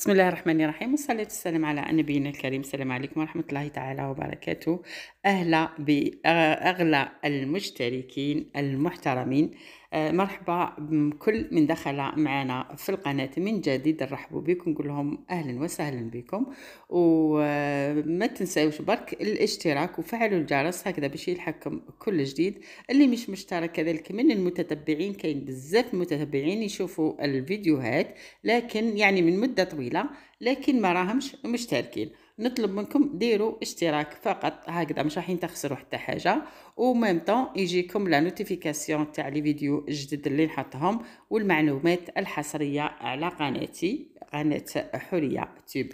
بسم الله الرحمن الرحيم والصلاة والسلام على نبينا الكريم السلام عليكم ورحمة الله تعالى وبركاته أهلا بأغلى المشتركين المحترمين آه، مرحبا بكل من دخل معنا في القناة من جديد نرحبوا بكم نقول لهم أهلا وسهلا بكم وما آه، تنساوش برك الاشتراك وفعلوا الجرس هكذا باش يلحقكم كل جديد اللي مش مشترك كذلك من المتتبعين كاين بزاف متتبعين يشوفوا الفيديوهات لكن يعني من مدة طويلة لكن ما راهمش مشتركين نطلب منكم ديروا اشتراك فقط هكذا مش راحين تخسروا حتى حاجه وميم طون يجيكم لا نوتيفيكاسيون تاع لي فيديو جدد اللي نحطهم والمعلومات الحصريه على قناتي قناة حورية توب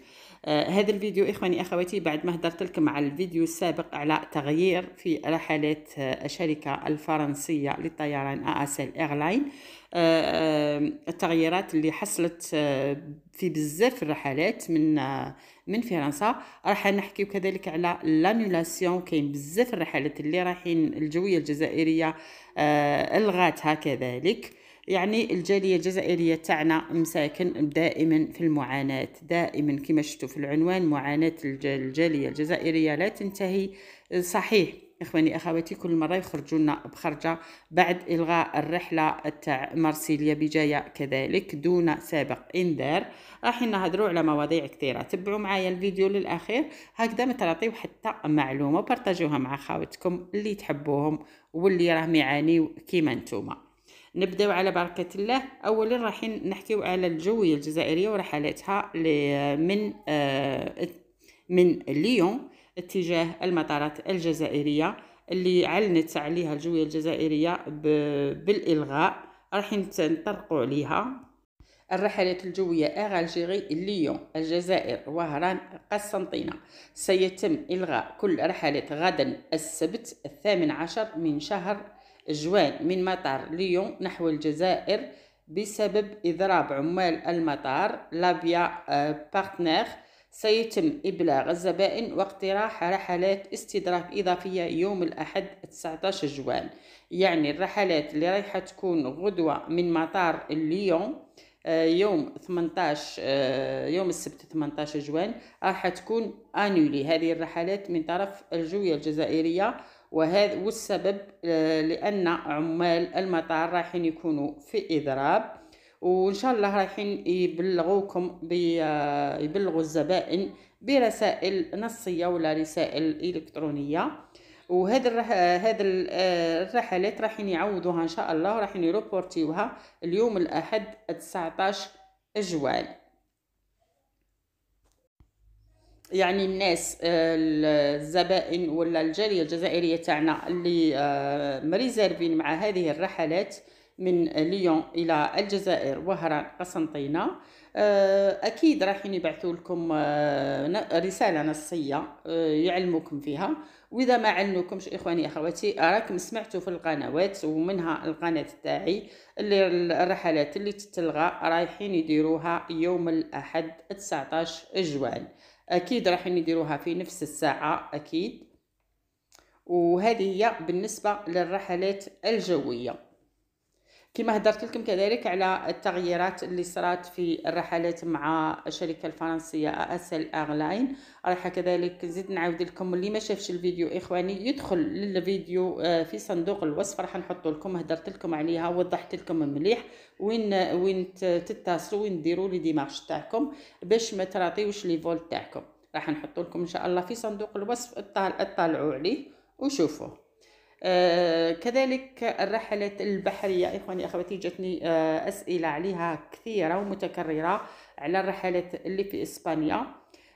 آه هذا الفيديو إخواني أخواتي بعد ما هدرت لكم على الفيديو السابق على تغيير في رحلات آه، الشركة الفرنسية للطيران أسل إيرلاين آه, آه، التغييرات اللي حصلت آه، في بزاف الرحلات من من فرنسا راح نحكيو كذلك على لانولاسيون كاين بزاف الرحلات اللي رايحين الجويه الجزائريه الغاتها كذلك يعني الجالية الجزائرية تاعنا مساكن دائما في المعاناة دائما كما شفتوا في العنوان معاناة الجالية الجزائرية لا تنتهي صحيح اخواني اخواتي كل مره يخرجوا لنا بخرجه بعد الغاء الرحله تاع مارسيليا بجايه كذلك دون سابق انذار راح نهضروا على مواضيع كثيره تبعوا معايا الفيديو للاخير هكذا ما تعطيو حتى معلومه بارطاجوها مع خاوتكم اللي تحبوهم واللي راهم يعانيو كيما نتوما نبداو على بركه الله اولا راح نحكيو على الجويه الجزائريه ورحلاتها من آه، من ليون اتجاه المطارات الجزائريه اللي علنت عليها الجويه الجزائريه بالالغاء راح نتطرقوا عليها الرحلات الجوية أغالجيري ليون الجزائر وهران قسنطينة سيتم إلغاء كل رحلات غدا السبت الثامن عشر من شهر جوان من مطار ليون نحو الجزائر بسبب إضراب عمال المطار لابيا آه، بارتنر سيتم إبلاغ الزبائن واقتراح رحلات استدراك إضافية يوم الأحد 19 جوان يعني الرحلات اللي رايحة تكون غدوة من مطار ليون آه، يوم 18 آه، يوم السبت 18 جوان راح تكون انولي هذه الرحلات من طرف الجويه الجزائريه وهذا والسبب آه، لان عمال المطار رايحين يكونوا في اضراب وان شاء الله رايحين يبلغوكم آه، يبلغوا الزبائن برسائل نصيه ولا رسائل الكترونيه وهذا آه، هذا الرحلات رايحين يعوضوها ان شاء الله رايحين يروبورتيوها اليوم الاحد 19 جوان يعني الناس آه، الزبائن ولا الجاليه الجزائريه تاعنا اللي آه، مريزيرفين مع هذه الرحلات من ليون الى الجزائر وهران قسنطينه آه، اكيد راح يبعثوا لكم رساله نصيه يعلموكم فيها واذا ما علموكمش اخواني اخواتي راكم سمعتوا في القنوات ومنها القناه تاعي اللي الرحلات اللي تتلغى رايحين يديروها يوم الاحد 19 جوان اكيد راح نديروها في نفس الساعه اكيد وهذه هي بالنسبه للرحلات الجويه كما هدرت لكم كذلك على التغييرات اللي صارت في الرحلات مع الشركه الفرنسيه اسل اغلاين رايحه كذلك نزيد نعود لكم اللي ما شافش الفيديو اخواني يدخل للفيديو آه، في صندوق الوصف راح نحط لكم هدرت لكم عليها وضحت لكم مليح وين وين تتصلوا وين ديروا لي ديماغش تاعكم باش ما تراطيوش لي فول تاعكم راح نحط لكم ان شاء الله في صندوق الوصف اطلعوا عليه وشوفوه آه، كذلك الرحلات البحرية إخواني أخواتي جاتني آه، أسئلة عليها كثيرة ومتكررة على الرحلات اللي في إسبانيا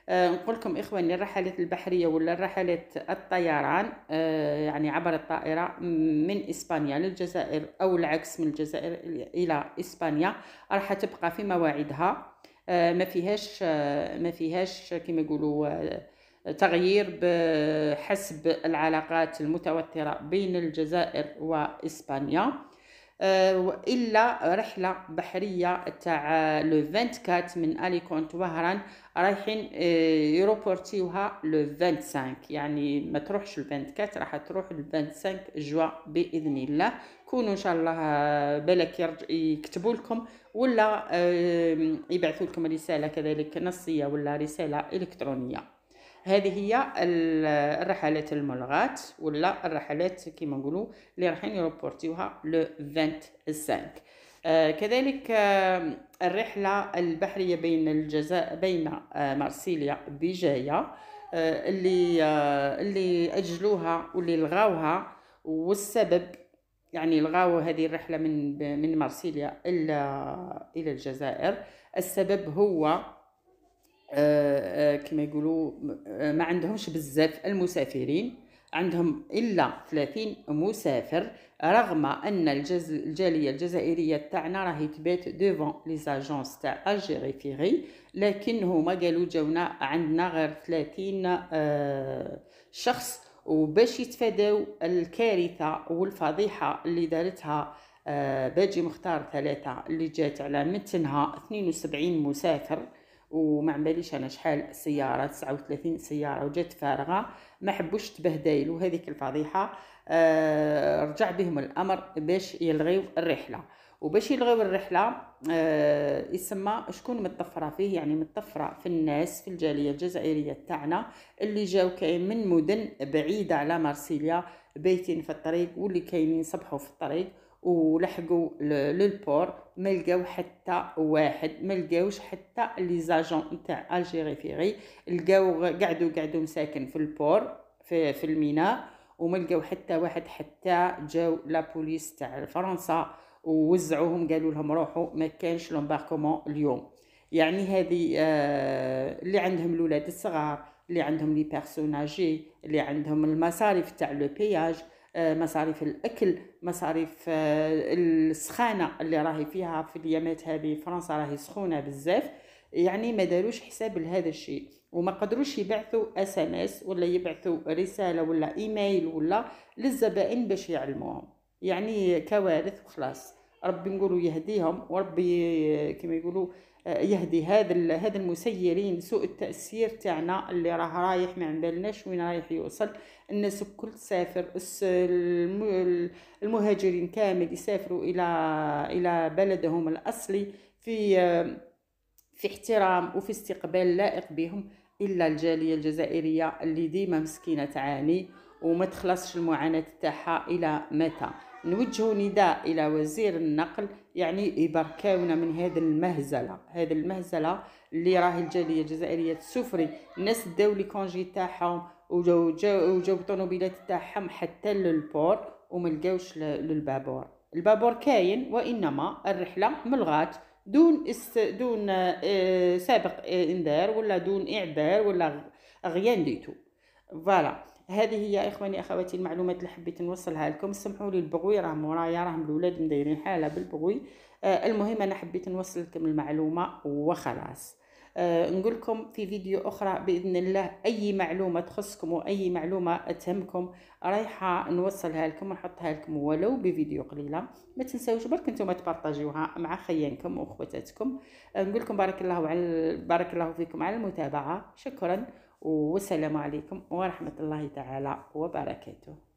آه، نقول لكم إخواني الرحلات البحرية ولا الرحلات الطيران يعني عبر الطائرة من إسبانيا للجزائر أو العكس من الجزائر إلى إسبانيا راح تبقى في مواعيدها ما فيهاش ما فيهاش كما يقولوا تغيير بحسب العلاقات المتوترة بين الجزائر وإسبانيا آه، إلا رحلة بحرية تاع لو 24 من أليكونت وهران رايحين آه، يروبورتيوها لو 25 يعني ما تروحش ل 24 راح تروح ل 25 جوا بإذن الله كونوا إن شاء الله آه، بالك يكتبوا لكم ولا يبعثوا لكم رسالة كذلك نصية ولا رسالة إلكترونية هذه هي الرحلات الملغات ولا الرحلات كما نقولوا اللي رايحين يروبورتيوها لو 25 آه، كذلك آه، الرحلة البحرية بين الجزائر بين آه، مارسيليا بجاية اللي اللي أجلوها واللي لغاوها والسبب يعني لغاو هذه الرحلة من من مارسيليا إلى إلى الجزائر السبب هو آه، آه، كما يقولوا آه، ما عندهمش بزاف المسافرين عندهم الا 30 مسافر رغم ان الجز... الجاليه الجزائريه تاعنا راهي تبات ديفون لي زاجونس تاع الجيري فيغي لكن هما قالوا جاونا عندنا غير 30 شخص وباش يتفاداو الكارثه والفضيحه اللي دارتها باجي مختار ثلاثه اللي جات على متنها 72 مسافر وما عمباليش انا شحال سياره 39 سياره وجات فارغه ما حبوش تبهدايل وهذيك الفضيحه آه رجع بهم الامر باش يلغيو الرحله وباش يلغيو الرحله آه يسمى شكون متطفره فيه يعني متطفره في الناس في الجاليه الجزائريه تاعنا اللي جاو كاين من مدن بعيده على مارسيليا بيتين في الطريق واللي كاينين صبحوا في الطريق ولحقوا للبور ما لقاو حتى واحد ما لقاوش حتى لي زاجون نتاع الجيري فيغي لقاو قعدوا قعدوا مساكن في البور في, في الميناء وما لقاو حتى واحد حتى جاو لا بوليس تاع فرنسا ووزعوهم قالوا لهم روحوا ما كانش لومباركومون اليوم يعني هذه آه اللي عندهم الولاد الصغار اللي عندهم لي بيرسوناجي اللي عندهم المصاريف تاع لو بياج آه، مصاريف الاكل مصاريف آه، السخانه اللي راهي فيها في اليامات هذه فرنسا راهي سخونه بزاف يعني ما داروش حساب لهذا الشيء وما قدروش يبعثوا اس ام اس ولا يبعثوا رساله ولا ايميل ولا للزبائن باش يعلموهم يعني كوارث وخلاص ربي نقولوا يهديهم وربي كما يقولوا يهدي هذا هذا المسيرين سوء التاثير تاعنا اللي راه رايح ما عندناش وين رايح يوصل الناس الكل تسافر المهاجرين كامل يسافروا الى الى بلدهم الاصلي في في احترام وفي استقبال لائق بهم الا الجاليه الجزائريه اللي ديما مسكينه تعاني وما تخلصش المعاناه تاعها الى متى نوجه نداء الى وزير النقل يعني يبركاونا من هذا المهزله هذا المهزله اللي راهي الجاليه الجزائريه تسفري الناس داو لي كونجي تاعهم وجاو جاو الطوموبيلات تاعهم حتى للبور وما لقاوش للبابور البابور كاين وانما الرحله ملغات دون است دون آه، سابق انذار ولا دون اعذار ولا غيان ديتو فوالا هذه هي اخواني اخواتي المعلومات اللي حبيت نوصلها لكم سمحوا لي البغوي راه مورايا راهم الاولاد مدايرين حاله بالبغوي آه، المهم انا حبيت نوصل لكم المعلومه وخلاص آه، نقول لكم في فيديو اخرى باذن الله اي معلومه تخصكم واي معلومه تهمكم رايحه نوصلها لكم ونحطها لكم ولو بفيديو قليله ما تنساوش برك نتوما تبارطاجيوها مع خيانكم واخواتاتكم آه، نقول لكم بارك الله وعلى بارك الله فيكم على المتابعه شكرا والسلام عليكم ورحمه الله تعالى وبركاته